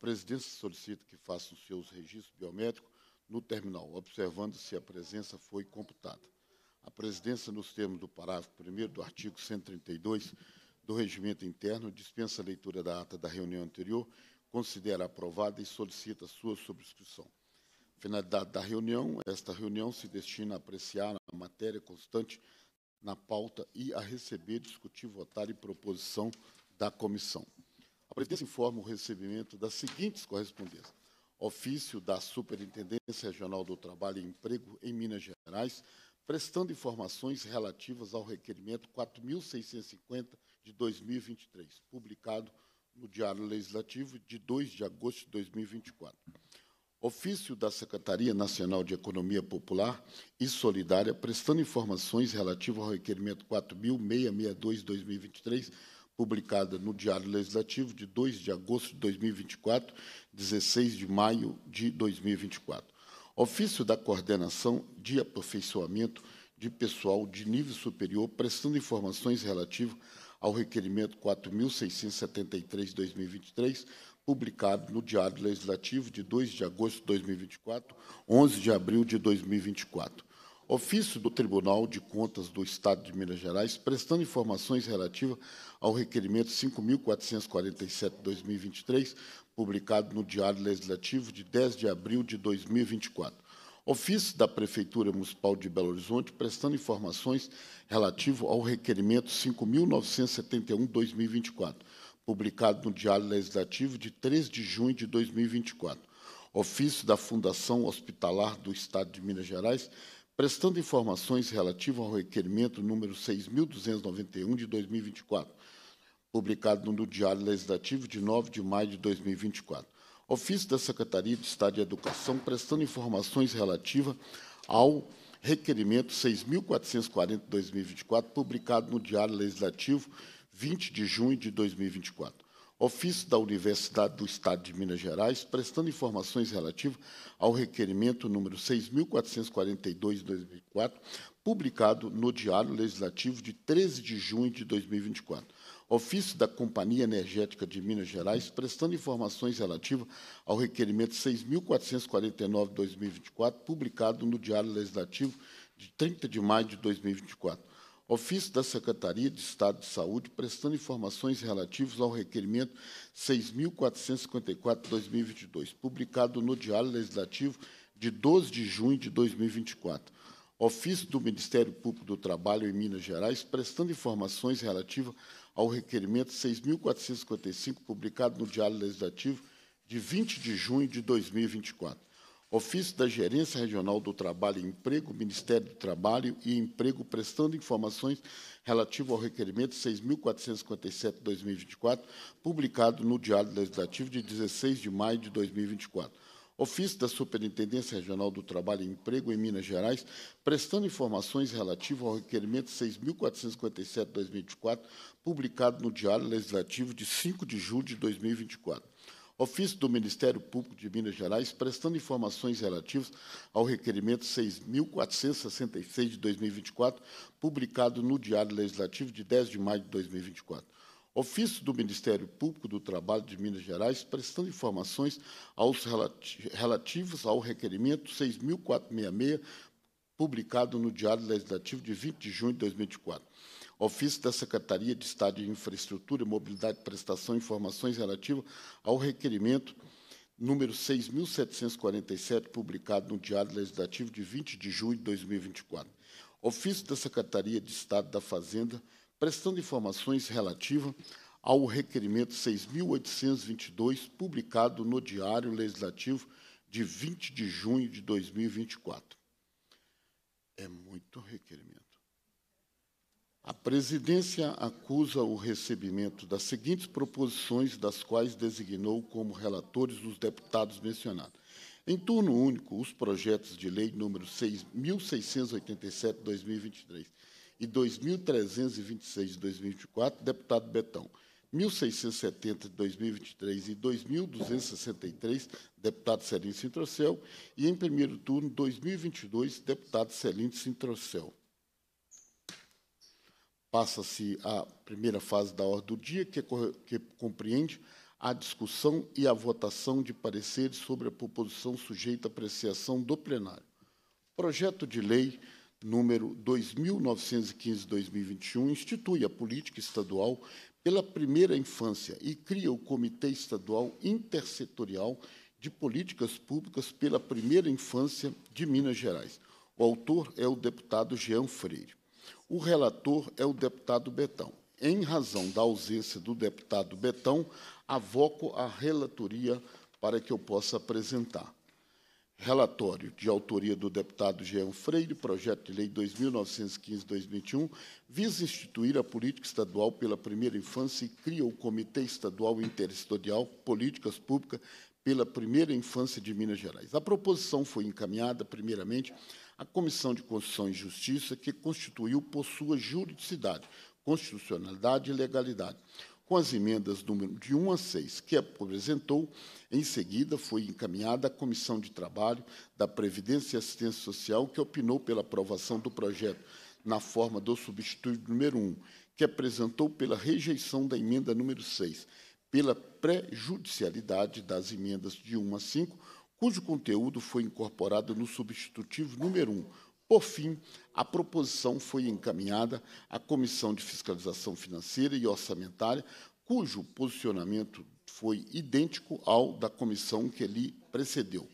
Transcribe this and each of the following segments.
presidência solicita que façam seus registros biométricos no terminal, observando se a presença foi computada. A presidência, nos termos do parágrafo 1 do artigo 132 do Regimento Interno, dispensa a leitura da ata da reunião anterior, considera aprovada e solicita sua subscrição. Finalidade da reunião: esta reunião se destina a apreciar a matéria constante na pauta e a receber, discutir, votar e proposição da comissão. A presidência informa o recebimento das seguintes correspondências. Ofício da Superintendência Regional do Trabalho e Emprego em Minas Gerais, prestando informações relativas ao requerimento 4.650 de 2023, publicado no Diário Legislativo de 2 de agosto de 2024. Ofício da Secretaria Nacional de Economia Popular e Solidária, prestando informações relativas ao requerimento 4.662-2023, de publicada no Diário Legislativo de 2 de agosto de 2024, 16 de maio de 2024. Ofício da coordenação de aperfeiçoamento de pessoal de nível superior prestando informações relativo ao requerimento 4673/2023, publicado no Diário Legislativo de 2 de agosto de 2024, 11 de abril de 2024 ofício do Tribunal de Contas do Estado de Minas Gerais, prestando informações relativas ao requerimento 5.447-2023, publicado no Diário Legislativo de 10 de abril de 2024. Ofício da Prefeitura Municipal de Belo Horizonte, prestando informações relativo ao requerimento 5.971-2024, publicado no Diário Legislativo de 3 de junho de 2024. Ofício da Fundação Hospitalar do Estado de Minas Gerais, prestando informações relativas ao requerimento número 6.291 de 2024, publicado no Diário Legislativo de 9 de maio de 2024. Ofício da Secretaria de Estado de Educação prestando informações relativas ao requerimento 6.440 de 2024, publicado no Diário Legislativo 20 de junho de 2024 ofício da Universidade do Estado de Minas Gerais, prestando informações relativas ao requerimento número 6.442, 2004, publicado no Diário Legislativo de 13 de junho de 2024. Ofício da Companhia Energética de Minas Gerais, prestando informações relativas ao requerimento 6.449, 2024, publicado no Diário Legislativo de 30 de maio de 2024 Ofício da Secretaria de Estado de Saúde, prestando informações relativas ao requerimento 6.454-2022, publicado no Diário Legislativo de 12 de junho de 2024. Ofício do Ministério Público do Trabalho em Minas Gerais, prestando informações relativas ao requerimento 6.455, publicado no Diário Legislativo de 20 de junho de 2024. Ofício da Gerência Regional do Trabalho e Emprego, Ministério do Trabalho e Emprego, prestando informações relativo ao requerimento 6.457-2024, publicado no Diário Legislativo de 16 de maio de 2024. Ofício da Superintendência Regional do Trabalho e Emprego em Minas Gerais, prestando informações relativo ao requerimento 6.457-2024, publicado no Diário Legislativo de 5 de julho de 2024 ofício do Ministério Público de Minas Gerais, prestando informações relativas ao requerimento 6.466 de 2024, publicado no Diário Legislativo de 10 de maio de 2024. Ofício do Ministério Público do Trabalho de Minas Gerais, prestando informações aos relati relativos ao requerimento 6.466, publicado no Diário Legislativo de 20 de junho de 2024 ofício da Secretaria de Estado de Infraestrutura, Mobilidade, Prestação Informações relativa ao requerimento número 6.747, publicado no Diário Legislativo de 20 de junho de 2024. Ofício da Secretaria de Estado da Fazenda, prestando informações relativa ao requerimento 6.822, publicado no Diário Legislativo de 20 de junho de 2024. É muito requerimento. A presidência acusa o recebimento das seguintes proposições, das quais designou como relatores os deputados mencionados. Em turno único, os projetos de lei número 6.687-2023 e 2.326-2024, deputado Betão. 1.670 de 2023 e 2.263, deputado Celino Sintrocel, e em primeiro turno, 2022, deputado Celino Sintrocel. Passa-se a primeira fase da ordem do dia, que, é que compreende a discussão e a votação de pareceres sobre a proposição sujeita à apreciação do plenário. Projeto de lei número 2915/2021 institui a política estadual pela primeira infância e cria o Comitê Estadual Intersetorial de Políticas Públicas pela Primeira Infância de Minas Gerais. O autor é o deputado Jean Freire. O relator é o deputado Betão. Em razão da ausência do deputado Betão, avoco a relatoria para que eu possa apresentar. Relatório de autoria do deputado Jean Freire, projeto de lei 2915-2021, visa instituir a política estadual pela primeira infância e cria o Comitê Estadual Interestadual Políticas Públicas pela primeira infância de Minas Gerais. A proposição foi encaminhada, primeiramente, a Comissão de Constituição e Justiça, que constituiu, possua juridicidade, constitucionalidade e legalidade. Com as emendas número de 1 a 6 que apresentou, em seguida foi encaminhada à Comissão de Trabalho da Previdência e Assistência Social, que opinou pela aprovação do projeto na forma do substituto número 1, que apresentou pela rejeição da emenda número 6, pela prejudicialidade das emendas de 1 a 5, cujo conteúdo foi incorporado no substitutivo número 1. Por fim, a proposição foi encaminhada à Comissão de Fiscalização Financeira e Orçamentária, cujo posicionamento foi idêntico ao da comissão que lhe precedeu.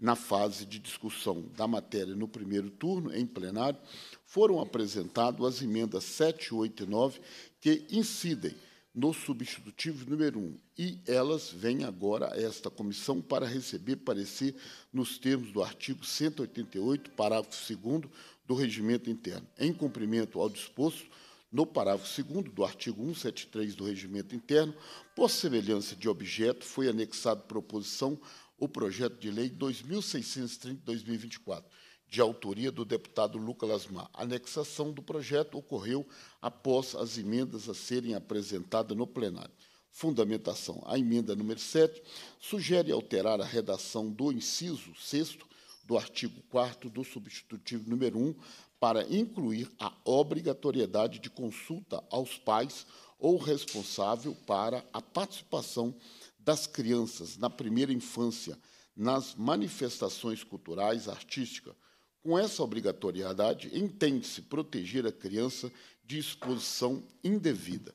Na fase de discussão da matéria no primeiro turno, em plenário, foram apresentadas as emendas 7, 8 e 9, que incidem no substitutivo número 1, e elas vêm agora a esta comissão para receber parecer nos termos do artigo 188, parágrafo 2 do regimento interno. Em cumprimento ao disposto no parágrafo 2 do artigo 173 do regimento interno, por semelhança de objeto, foi anexado proposição o projeto de lei 2630/2024 de autoria do deputado Lucas Lasmar. A anexação do projeto ocorreu após as emendas a serem apresentadas no plenário. Fundamentação. A emenda número 7 sugere alterar a redação do inciso 6 do artigo 4 do substitutivo número 1 para incluir a obrigatoriedade de consulta aos pais ou responsável para a participação das crianças na primeira infância nas manifestações culturais, artísticas, com essa obrigatoriedade, entende-se proteger a criança de exposição indevida.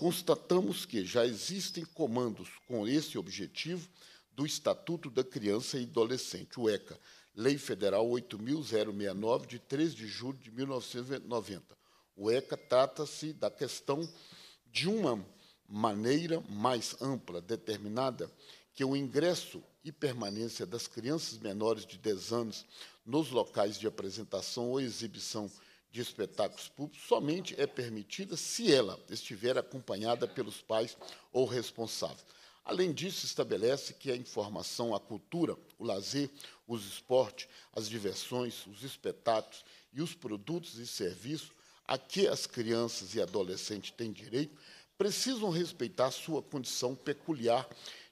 Constatamos que já existem comandos com esse objetivo do Estatuto da Criança e Adolescente, o ECA, Lei Federal 8.069, de 3 de julho de 1990. O ECA trata-se da questão de uma maneira mais ampla, determinada, que o ingresso e permanência das crianças menores de 10 anos nos locais de apresentação ou exibição de espetáculos públicos somente é permitida se ela estiver acompanhada pelos pais ou responsáveis. Além disso, estabelece que a informação, a cultura, o lazer, os esportes, as diversões, os espetáculos e os produtos e serviços a que as crianças e adolescentes têm direito precisam respeitar sua condição peculiar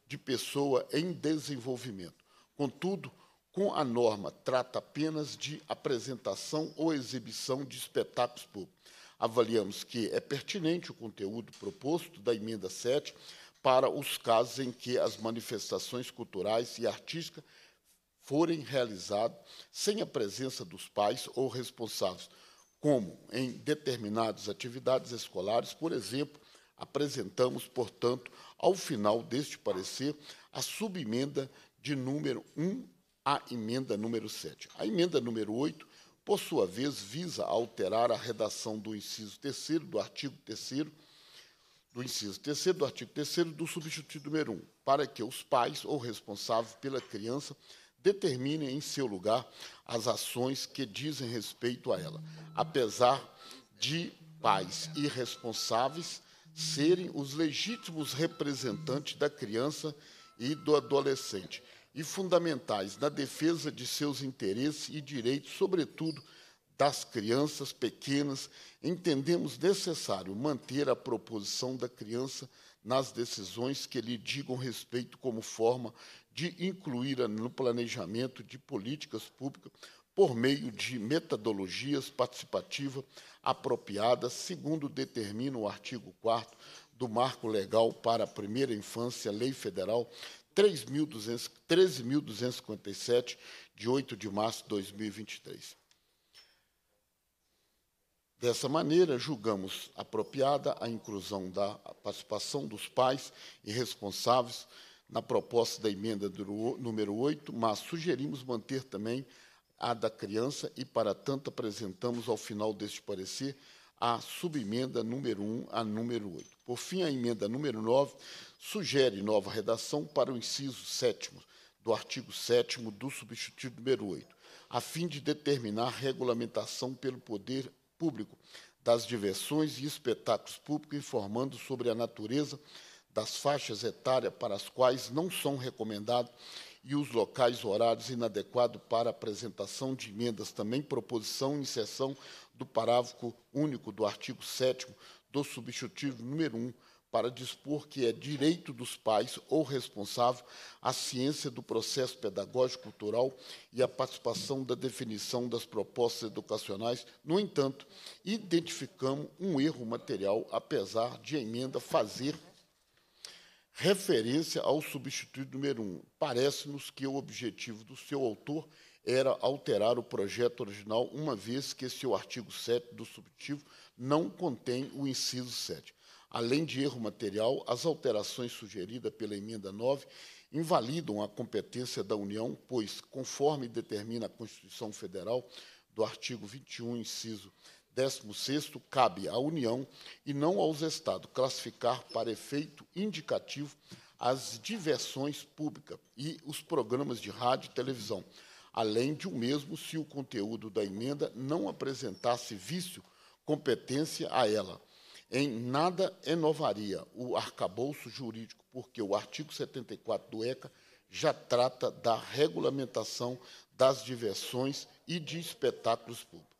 de pessoa em desenvolvimento. Contudo, com a norma, trata apenas de apresentação ou exibição de espetáculos públicos. Avaliamos que é pertinente o conteúdo proposto da emenda 7 para os casos em que as manifestações culturais e artísticas forem realizadas sem a presença dos pais ou responsáveis, como em determinadas atividades escolares, por exemplo, apresentamos, portanto, ao final deste parecer, a subemenda de número 1 a emenda número 7. A emenda número 8, por sua vez, visa alterar a redação do inciso 3 do artigo 3 do inciso 3 do artigo 3 do substituto número 1, para que os pais ou responsáveis pela criança determinem em seu lugar as ações que dizem respeito a ela, apesar de pais e responsáveis serem os legítimos representantes da criança e do adolescente, e fundamentais na defesa de seus interesses e direitos, sobretudo das crianças pequenas, entendemos necessário manter a proposição da criança nas decisões que lhe digam respeito como forma de incluir no planejamento de políticas públicas por meio de metodologias participativas apropriadas, segundo determina o artigo 4 do Marco Legal para a Primeira Infância, Lei Federal 13.257, de 8 de março de 2023. Dessa maneira, julgamos apropriada a inclusão da participação dos pais e responsáveis na proposta da emenda do, número 8, mas sugerimos manter também a da criança e, para tanto, apresentamos ao final deste parecer a subemenda número 1 a número 8. Por fim, a emenda número 9 sugere nova redação para o inciso 7 do artigo 7 do substitutivo número 8, a fim de determinar regulamentação pelo poder público das diversões e espetáculos públicos, informando sobre a natureza das faixas etárias para as quais não são recomendados e os locais horários inadequados para apresentação de emendas. Também proposição inserção do parágrafo único do artigo 7 do substitutivo número 1 para dispor que é direito dos pais ou responsável a ciência do processo pedagógico cultural e a participação da definição das propostas educacionais. No entanto, identificamos um erro material, apesar de a emenda fazer referência ao substituto número 1. Um. Parece-nos que o objetivo do seu autor era alterar o projeto original, uma vez que seu artigo 7 do substitutivo não contém o inciso 7. Além de erro material, as alterações sugeridas pela emenda 9 invalidam a competência da União, pois, conforme determina a Constituição Federal, do artigo 21, inciso 7, 16º, cabe à União e não aos Estados classificar para efeito indicativo as diversões públicas e os programas de rádio e televisão, além de o mesmo se o conteúdo da emenda não apresentasse vício competência a ela. Em nada enovaria o arcabouço jurídico, porque o artigo 74 do ECA já trata da regulamentação das diversões e de espetáculos públicos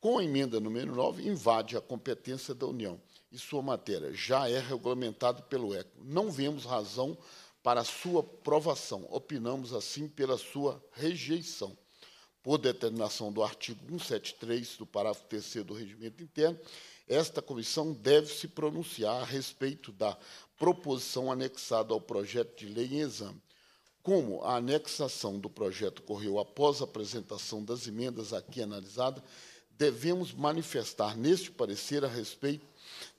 com a emenda número 9, invade a competência da União e sua matéria já é regulamentado pelo ECO. Não vemos razão para sua aprovação. Opinamos, assim, pela sua rejeição. Por determinação do artigo 173 do parágrafo 3 do Regimento Interno, esta comissão deve se pronunciar a respeito da proposição anexada ao projeto de lei em exame. Como a anexação do projeto ocorreu após a apresentação das emendas aqui analisadas, devemos manifestar neste parecer a respeito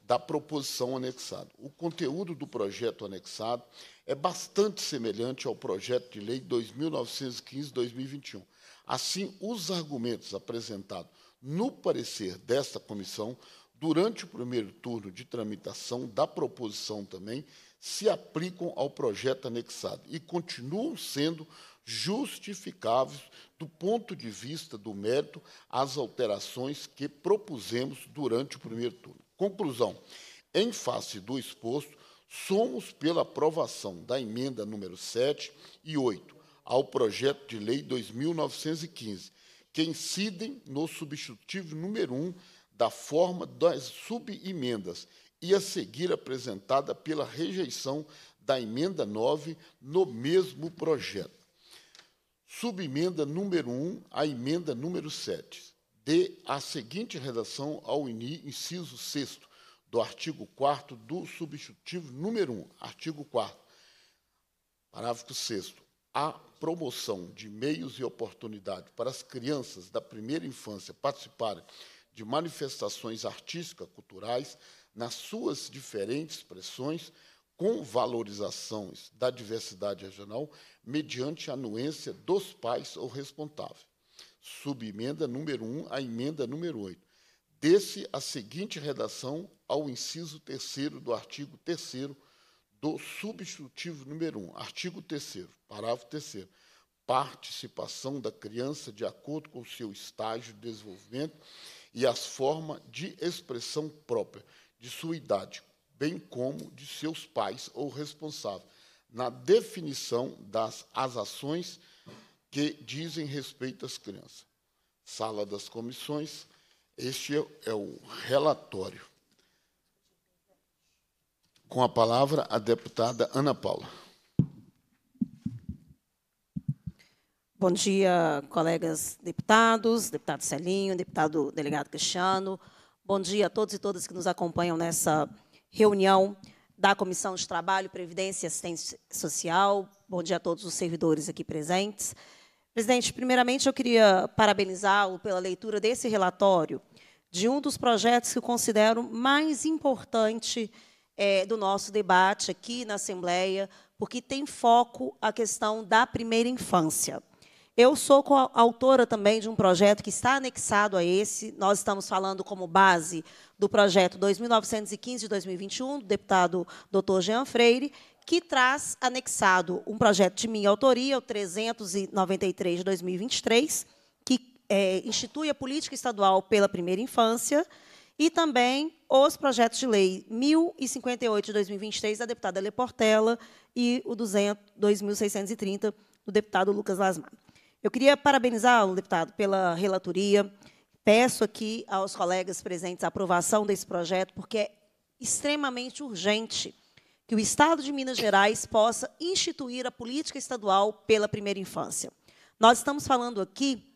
da proposição anexada. O conteúdo do projeto anexado é bastante semelhante ao projeto de lei 2915-2021. Assim, os argumentos apresentados no parecer desta comissão, durante o primeiro turno de tramitação da proposição também, se aplicam ao projeto anexado e continuam sendo justificáveis do ponto de vista do mérito, as alterações que propusemos durante o primeiro turno. Conclusão: em face do exposto, somos pela aprovação da emenda número 7 e 8 ao projeto de lei 2915, que incidem no substitutivo número 1 da forma das subemendas e a seguir apresentada pela rejeição da emenda 9 no mesmo projeto subemenda número 1 à emenda número 7. Dê a seguinte redação ao INI, inciso 6 do artigo 4 do substitutivo número 1, artigo 4. Parágrafo 6 a promoção de meios e oportunidade para as crianças da primeira infância participarem de manifestações artísticas, culturais, nas suas diferentes expressões, com valorizações da diversidade regional mediante anuência dos pais ou responsável. Subemenda número 1 à emenda número 8. Desse a seguinte redação ao inciso 3 do artigo 3 do substitutivo número 1, artigo 3 parágrafo 3 participação da criança de acordo com o seu estágio de desenvolvimento e as formas de expressão própria de sua idade, bem como de seus pais ou responsáveis, na definição das as ações que dizem respeito às crianças. Sala das comissões, este é, é o relatório. Com a palavra, a deputada Ana Paula. Bom dia, colegas deputados, deputado Celinho, deputado delegado Cristiano. Bom dia a todos e todas que nos acompanham nessa reunião da Comissão de Trabalho, Previdência e Assistência Social. Bom dia a todos os servidores aqui presentes. Presidente, primeiramente eu queria parabenizá-lo pela leitura desse relatório de um dos projetos que eu considero mais importante é, do nosso debate aqui na Assembleia, porque tem foco a questão da primeira infância. Eu sou autora também de um projeto que está anexado a esse. Nós estamos falando como base do projeto 2915 de 2021, do deputado Dr. Jean Freire, que traz anexado um projeto de minha autoria, o 393 de 2023, que é, institui a política estadual pela primeira infância, e também os projetos de lei 1058 de 2023 da deputada Portela e o 200, 2630 do deputado Lucas Lasmar. Eu queria parabenizar o deputado pela relatoria. Peço aqui aos colegas presentes a aprovação desse projeto, porque é extremamente urgente que o Estado de Minas Gerais possa instituir a política estadual pela primeira infância. Nós estamos falando aqui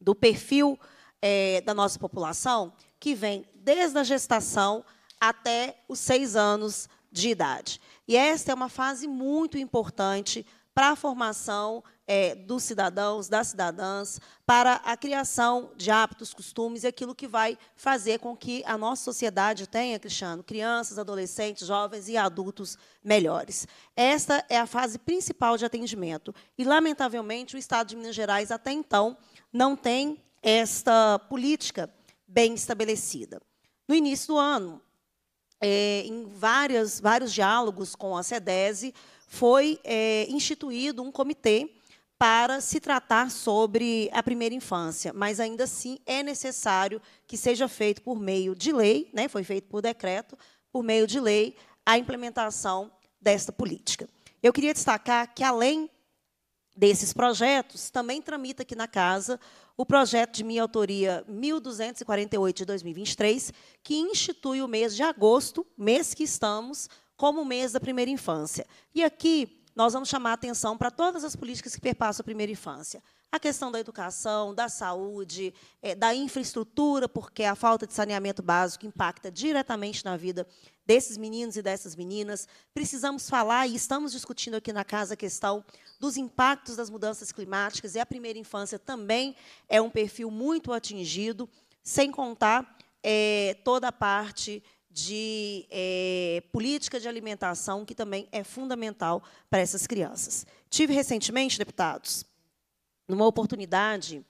do perfil é, da nossa população que vem desde a gestação até os seis anos de idade. E esta é uma fase muito importante para a formação é, dos cidadãos, das cidadãs, para a criação de hábitos, costumes e aquilo que vai fazer com que a nossa sociedade tenha, Cristiano, crianças, adolescentes, jovens e adultos melhores. Esta é a fase principal de atendimento. E, lamentavelmente, o Estado de Minas Gerais, até então, não tem esta política bem estabelecida. No início do ano, é, em várias, vários diálogos com a SEDESI, foi é, instituído um comitê para se tratar sobre a primeira infância, mas ainda assim é necessário que seja feito por meio de lei, né, foi feito por decreto, por meio de lei, a implementação desta política. Eu queria destacar que, além desses projetos, também tramita aqui na Casa o projeto de minha autoria 1248 de 2023, que institui o mês de agosto, mês que estamos, como o mês da primeira infância. E aqui nós vamos chamar atenção para todas as políticas que perpassam a primeira infância. A questão da educação, da saúde, é, da infraestrutura, porque a falta de saneamento básico impacta diretamente na vida desses meninos e dessas meninas. Precisamos falar, e estamos discutindo aqui na casa a questão dos impactos das mudanças climáticas, e a primeira infância também é um perfil muito atingido, sem contar é, toda a parte de é, política de alimentação, que também é fundamental para essas crianças. Tive recentemente, deputados, numa oportunidade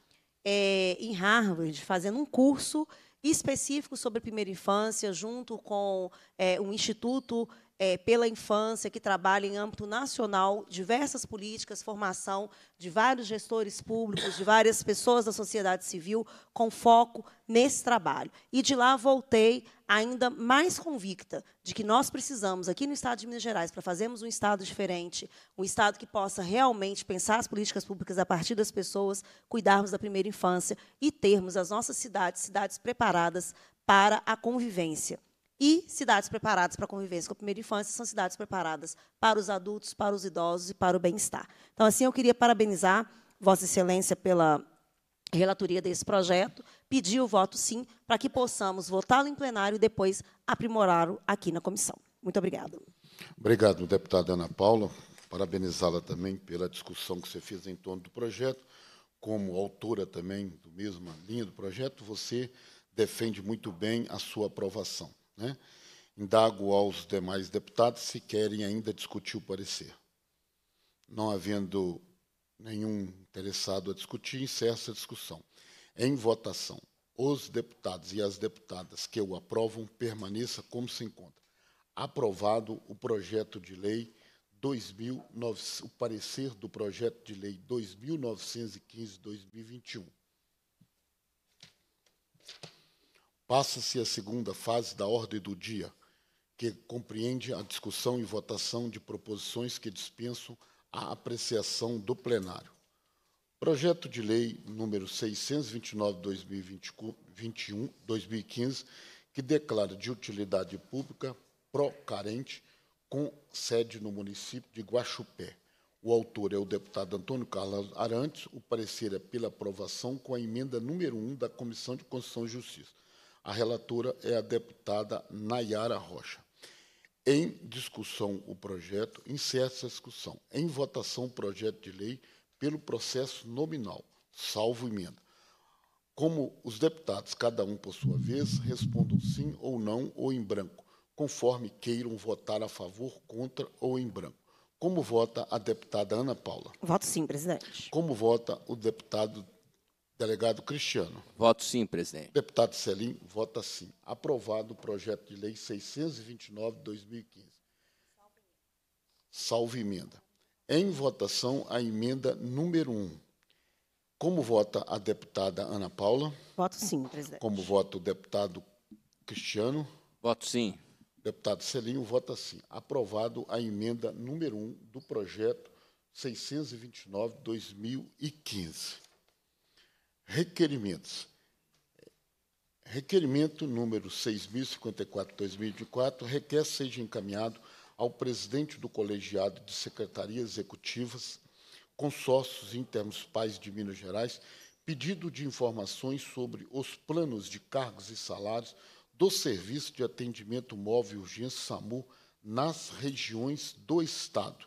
é, em Harvard, fazendo um curso específico sobre primeira infância, junto com é, um instituto é, pela infância, que trabalha em âmbito nacional, diversas políticas, formação de vários gestores públicos, de várias pessoas da sociedade civil, com foco nesse trabalho. E de lá voltei ainda mais convicta de que nós precisamos, aqui no Estado de Minas Gerais, para fazermos um Estado diferente, um Estado que possa realmente pensar as políticas públicas a partir das pessoas, cuidarmos da primeira infância e termos as nossas cidades, cidades preparadas para a convivência. E cidades preparadas para a convivência com a primeira infância são cidades preparadas para os adultos, para os idosos e para o bem-estar. Então, assim, eu queria parabenizar Vossa Excelência pela relatoria desse projeto, pedir o voto sim, para que possamos votá-lo em plenário e depois aprimorá-lo aqui na comissão. Muito obrigada. Obrigado, deputada Ana Paula. Parabenizá-la também pela discussão que você fez em torno do projeto. Como autora também do mesma linha do projeto, você defende muito bem a sua aprovação. Né? Indago aos demais deputados se querem ainda discutir o parecer. Não havendo nenhum interessado a discutir, encerra essa discussão. Em votação, os deputados e as deputadas que o aprovam permaneça como se encontra. Aprovado o projeto de lei 2009, o parecer do projeto de lei 2915/2021. Passa-se a segunda fase da ordem do dia, que compreende a discussão e votação de proposições que dispensam a apreciação do plenário. Projeto de Lei número 629 2015 que declara de utilidade pública pró-carente com sede no município de Guaxupé. O autor é o deputado Antônio Carlos Arantes. O parecer é pela aprovação com a emenda número 1 da Comissão de Constituição e Justiça. A relatora é a deputada Nayara Rocha. Em discussão o projeto, encerra-se a discussão. Em votação o projeto de lei pelo processo nominal, salvo emenda. Como os deputados, cada um por sua vez, respondam sim ou não ou em branco, conforme queiram votar a favor, contra ou em branco. Como vota a deputada Ana Paula? Voto sim, presidente. Como vota o deputado Delegado Cristiano. Voto sim, presidente. Deputado Selim, vota sim. Aprovado o projeto de lei 629 de 2015. Salve emenda. Em votação, a emenda número 1. Como vota a deputada Ana Paula? Voto sim, presidente. Como vota o deputado Cristiano? Voto sim. Deputado Celinho vota sim. Aprovado a emenda número 1 do projeto 629 de 2015. Requerimentos. Requerimento número 6.054/2004 requer seja encaminhado ao presidente do colegiado de secretarias executivas, consórcios intermunicipais de Minas Gerais, pedido de informações sobre os planos de cargos e salários do Serviço de Atendimento Móvel e Urgência SAMU nas regiões do Estado.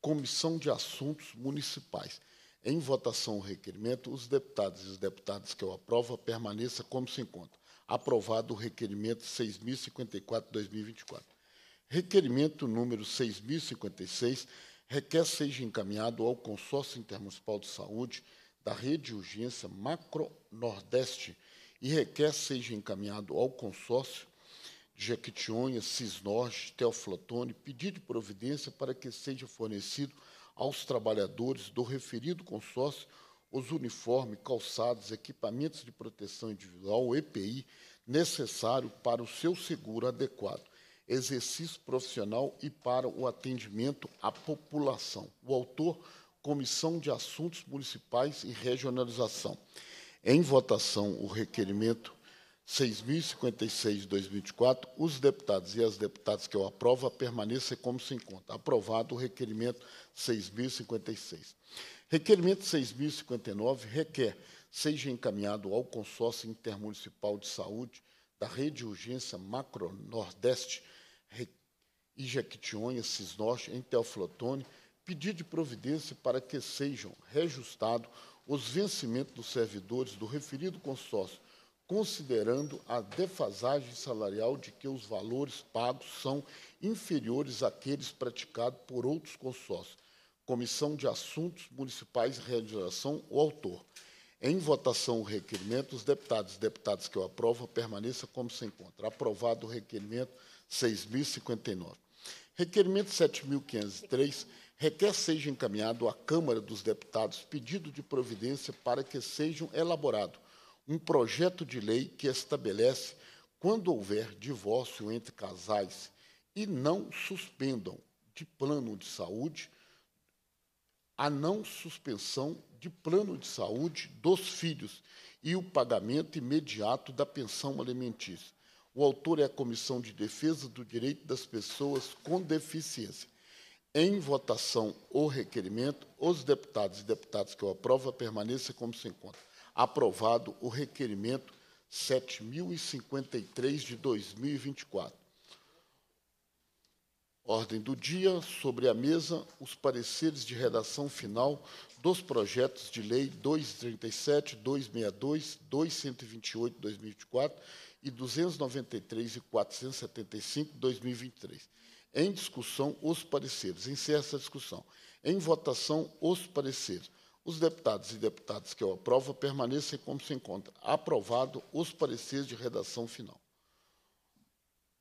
Comissão de Assuntos Municipais. Em votação o requerimento, os deputados e os deputados que o aprovam permaneça como se encontra. Aprovado o requerimento 6054/2024. Requerimento número 6056 requer seja encaminhado ao Consórcio Intermunicipal de Saúde da Rede Urgência Macro Nordeste e requer seja encaminhado ao consórcio de Jequitinhonha, Cisnorte, Teoflotone, pedido de providência para que seja fornecido aos trabalhadores do referido consórcio os uniformes, calçados, equipamentos de proteção individual, EPI, necessário para o seu seguro adequado, exercício profissional e para o atendimento à população. O autor, Comissão de Assuntos Municipais e Regionalização. Em votação, o requerimento 6.056 de 2024, os deputados e as deputadas que eu aprovo permaneçam como se encontra. Aprovado o requerimento 6.056. Requerimento 6.059 requer seja encaminhado ao Consórcio Intermunicipal de Saúde da Rede Urgência Macro Nordeste, Ijequitionha, Cisnorte, em Teoflotone, pedido de providência para que sejam reajustados os vencimentos dos servidores do referido consórcio considerando a defasagem salarial de que os valores pagos são inferiores àqueles praticados por outros consórcios. Comissão de Assuntos Municipais e Realização, o autor. Em votação o requerimento, os deputados e deputadas que eu aprovo permaneça como se encontra. Aprovado o requerimento 6.059. Requerimento 7.503 requer seja encaminhado à Câmara dos Deputados pedido de providência para que sejam elaborados um projeto de lei que estabelece quando houver divórcio entre casais e não suspendam de plano de saúde a não suspensão de plano de saúde dos filhos e o pagamento imediato da pensão alimentícia. O autor é a Comissão de Defesa do Direito das Pessoas com Deficiência. Em votação ou requerimento, os deputados e deputadas que o aprovam permaneçam como se encontram aprovado o requerimento 7053 de 2024. Ordem do dia, sobre a mesa, os pareceres de redação final dos projetos de lei 237, 262, 228, 2024 e 293 e 475, 2023. Em discussão, os pareceres. Encerra essa discussão. Em votação, os pareceres. Os deputados e deputadas que eu aprovo permanecem como se encontra. Aprovado os pareceres de redação final.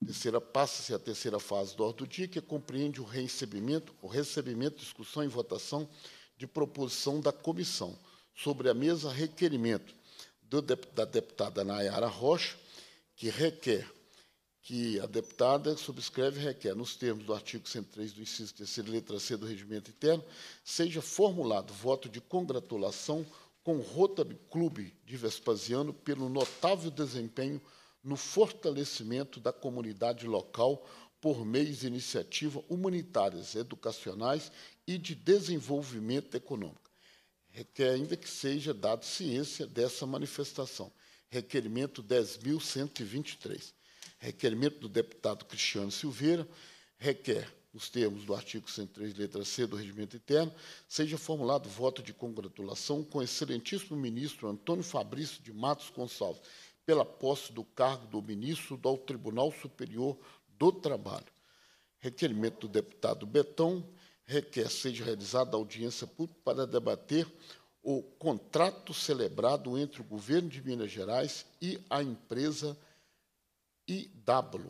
Terceira passa-se a terceira fase do ordem do dia, que compreende o recebimento, o recebimento, discussão e votação de proposição da comissão sobre a mesa requerimento do, da deputada Nayara Rocha, que requer que a deputada subscreve e requer, nos termos do artigo 103 do inciso 3 letra C do regimento interno, seja formulado voto de congratulação com o Rotary Clube de Vespasiano pelo notável desempenho no fortalecimento da comunidade local por meios de iniciativas humanitárias, educacionais e de desenvolvimento econômico. Requer ainda que seja dado ciência dessa manifestação. Requerimento 10.123 requerimento do deputado Cristiano Silveira, requer, nos termos do artigo 103, letra C do Regimento Interno, seja formulado voto de congratulação com o excelentíssimo ministro Antônio Fabrício de Matos Gonçalves, pela posse do cargo do ministro do Tribunal Superior do Trabalho. Requerimento do deputado Betão, requer seja realizada audiência pública para debater o contrato celebrado entre o governo de Minas Gerais e a empresa IW.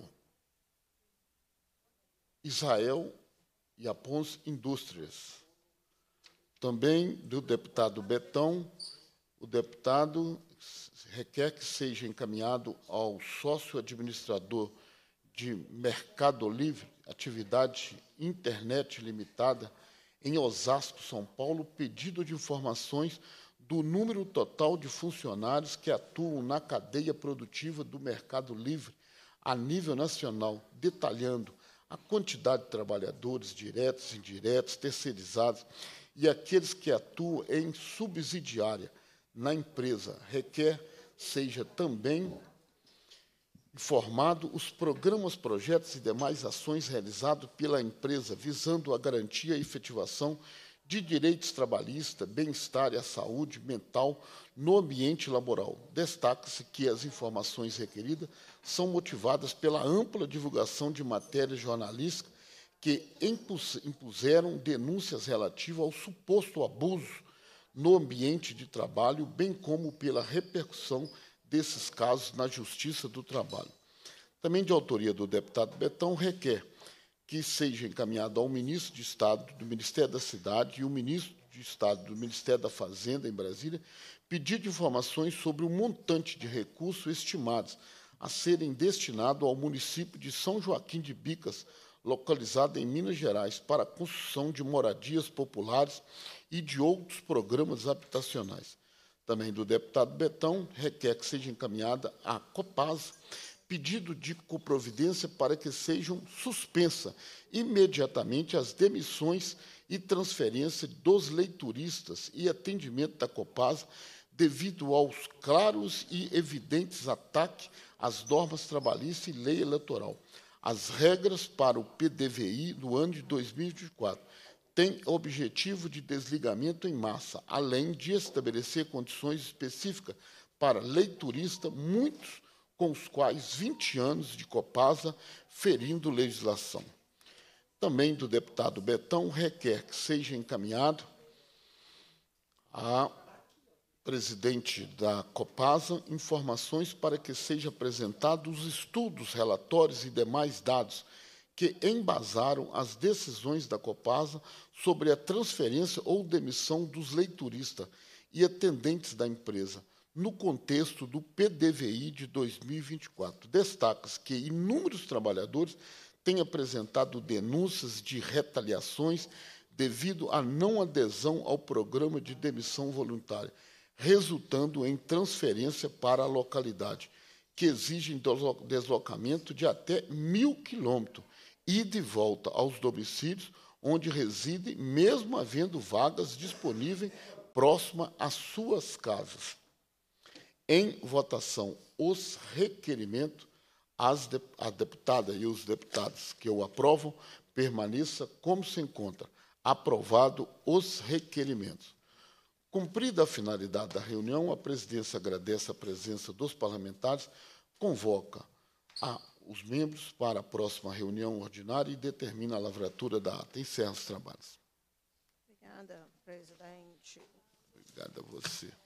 Israel e Apons Indústrias. Também do deputado Betão, o deputado requer que seja encaminhado ao sócio administrador de Mercado Livre, atividade internet limitada, em Osasco, São Paulo, pedido de informações do número total de funcionários que atuam na cadeia produtiva do Mercado Livre a nível nacional, detalhando a quantidade de trabalhadores diretos, indiretos, terceirizados e aqueles que atuam em subsidiária na empresa, requer seja também informado os programas, projetos e demais ações realizados pela empresa, visando a garantia e efetivação de direitos trabalhistas, bem-estar e a saúde mental no ambiente laboral. Destaca-se que as informações requeridas são motivadas pela ampla divulgação de matérias jornalísticas que impuseram denúncias relativas ao suposto abuso no ambiente de trabalho, bem como pela repercussão desses casos na Justiça do Trabalho. Também de autoria do deputado Betão, requer que seja encaminhado ao ministro de Estado do Ministério da Cidade e o ministro de Estado do Ministério da Fazenda em Brasília pedido informações sobre o montante de recursos estimados a serem destinados ao município de São Joaquim de Bicas, localizado em Minas Gerais, para a construção de moradias populares e de outros programas habitacionais. Também do deputado Betão, requer que seja encaminhada à COPAS pedido de coprovidência para que sejam suspensa imediatamente as demissões e transferência dos leituristas e atendimento da Copasa devido aos claros e evidentes ataques às normas trabalhistas e lei eleitoral. As regras para o PDVI no ano de 2024 têm objetivo de desligamento em massa, além de estabelecer condições específicas para leiturista, muitos com os quais 20 anos de Copasa ferindo legislação. Também do deputado Betão requer que seja encaminhado a presidente da Copasa informações para que seja apresentados os estudos, relatórios e demais dados que embasaram as decisões da Copasa sobre a transferência ou demissão dos leituristas e atendentes da empresa, no contexto do PDVI de 2024. Destaca-se que inúmeros trabalhadores têm apresentado denúncias de retaliações devido à não adesão ao programa de demissão voluntária, resultando em transferência para a localidade, que exigem deslocamento de até mil quilômetros e de volta aos domicílios onde residem, mesmo havendo vagas disponíveis próxima às suas casas em votação os requerimentos, as de, a deputada e os deputados que o aprovam permaneça como se encontra. Aprovado os requerimentos. Cumprida a finalidade da reunião, a presidência agradece a presença dos parlamentares, convoca a, os membros para a próxima reunião ordinária e determina a lavratura da ata. Encerra os trabalhos. Obrigada, presidente. Obrigada a você.